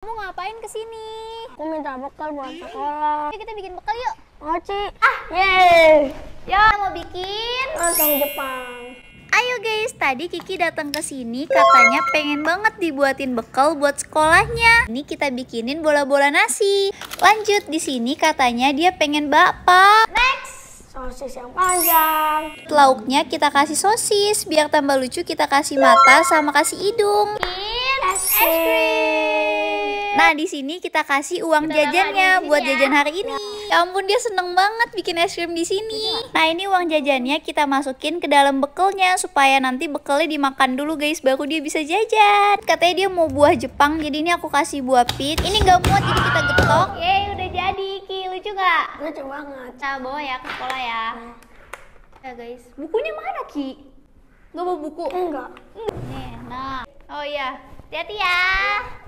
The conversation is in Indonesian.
Kamu ngapain kesini? Aku minta bekal buat iya. sekolah. Yuk kita bikin bekal yuk. Oci. Oh, ah, ye. Yo, mau bikin lontong Jepang. Ayo guys, tadi Kiki datang ke sini katanya pengen banget dibuatin bekal buat sekolahnya. Ini kita bikinin bola-bola nasi. Lanjut di sini katanya dia pengen bapak. Next sosis yang panjang. Lauknya kita kasih sosis, biar tambah lucu kita kasih mata sama kasih hidung. Es krim. Nah, di sini kita kasih uang kita jajannya buat ya. jajan hari ini. Ya ampun, dia seneng banget bikin es krim di sini. Nah, ini uang jajannya kita masukin ke dalam bekalnya supaya nanti bekalnya dimakan dulu guys, baru dia bisa jajan. Katanya dia mau buah Jepang, jadi ini aku kasih buah pit. Ini nggak muat, jadi kita getok. Yeay, udah jadi. Ki, lucu nggak? Lucu banget. Nah, bawa ya ke sekolah ya. Nah. Ya guys, bukunya mana Ki? Gak bawa buku? Enggak. Nih, nah. Oh iya, hati-hati ya.